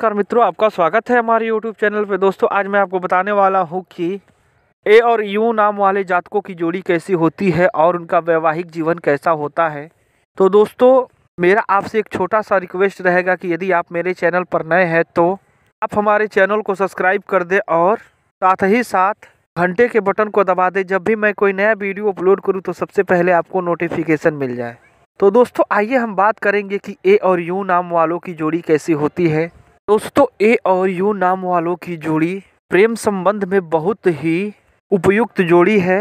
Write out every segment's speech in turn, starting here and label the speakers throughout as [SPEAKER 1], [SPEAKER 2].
[SPEAKER 1] नमस्कार मित्रों आपका स्वागत है हमारे यूट्यूब चैनल पे दोस्तों आज मैं आपको बताने वाला हूँ कि ए और यू नाम वाले जातकों की जोड़ी कैसी होती है और उनका वैवाहिक जीवन कैसा होता है तो दोस्तों मेरा आपसे एक छोटा सा रिक्वेस्ट रहेगा कि यदि आप मेरे चैनल पर नए हैं तो आप हमारे चैनल को सब्सक्राइब कर दें और साथ ही साथ घंटे के बटन को दबा दें जब भी मैं कोई नया वीडियो अपलोड करूँ तो सबसे पहले आपको नोटिफिकेशन मिल जाए तो दोस्तों आइए हम बात करेंगे कि ए और यू नाम वालों की जोड़ी कैसी होती है दोस्तों ए और यू नाम वालों की जोड़ी प्रेम संबंध में बहुत ही उपयुक्त जोड़ी है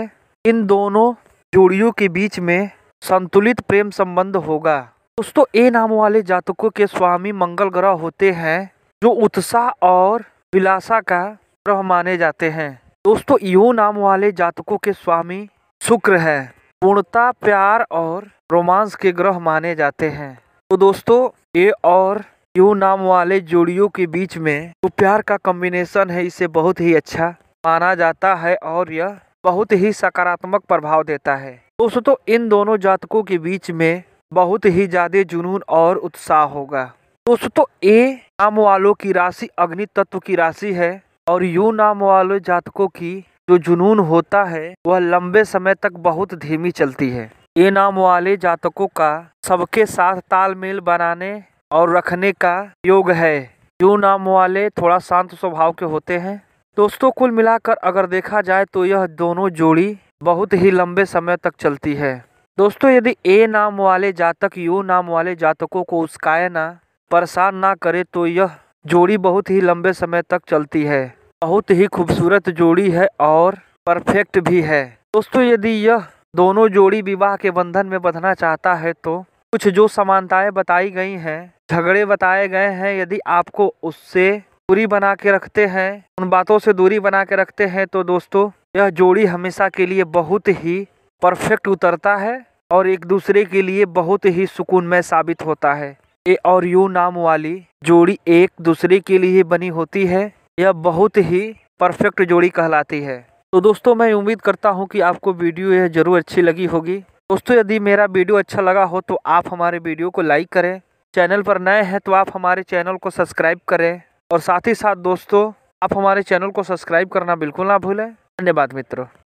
[SPEAKER 1] इन दोनों जोड़ियों के बीच में संतुलित प्रेम संबंध होगा दोस्तों ए नाम वाले जातकों के स्वामी मंगल ग्रह होते हैं जो उत्साह और विलासा का ग्रह माने जाते हैं दोस्तों यू नाम वाले जातकों के स्वामी शुक्र है पूर्णता प्यार और रोमांस के ग्रह माने जाते हैं तो दोस्तों ए और यू नाम वाले जोड़ियों के बीच में जो तो प्यार का कॉम्बिनेशन है इसे बहुत ही अच्छा माना जाता है और यह बहुत ही सकारात्मक प्रभाव देता है दोस्तों तो इन दोनों जातकों के बीच में बहुत ही ज्यादा जुनून और उत्साह होगा दोस्तों तो ए नाम वालों की राशि अग्नि तत्व की राशि है और यू नाम वाले जातकों की जो जुनून होता है वह लंबे समय तक बहुत धीमी चलती है ए नाम वाले जातकों का सबके साथ तालमेल बनाने और रखने का योग है जो नाम वाले थोड़ा शांत स्वभाव के होते हैं दोस्तों कुल मिलाकर अगर देखा जाए तो यह दोनों जोड़ी बहुत ही लंबे समय तक चलती है दोस्तों यदि ए नाम वाले जातक यू नाम वाले जातकों को उसकाए ना परेशान ना करे तो यह जोड़ी बहुत ही लंबे समय तक चलती है बहुत ही खूबसूरत जोड़ी है और परफेक्ट भी है दोस्तों यदि यह दोनों जोड़ी विवाह के बंधन में बंधना चाहता है तो कुछ जो समानताएं बताई गई हैं झगड़े बताए गए हैं यदि आपको उससे दूरी बना के रखते हैं उन बातों से दूरी बना के रखते हैं तो दोस्तों यह जोड़ी हमेशा के लिए बहुत ही परफेक्ट उतरता है और एक दूसरे के लिए बहुत ही सुकूनमय साबित होता है ए और यू नाम वाली जोड़ी एक दूसरे के लिए बनी होती है यह बहुत ही परफेक्ट जोड़ी कहलाती है तो दोस्तों मैं उम्मीद करता हूँ कि आपको वीडियो यह ज़रूर अच्छी लगी होगी दोस्तों यदि मेरा वीडियो अच्छा लगा हो तो आप हमारे वीडियो को लाइक करें चैनल पर नए हैं तो आप हमारे चैनल को सब्सक्राइब करें और साथ ही साथ दोस्तों आप हमारे चैनल को सब्सक्राइब करना बिल्कुल ना भूलें धन्यवाद मित्रों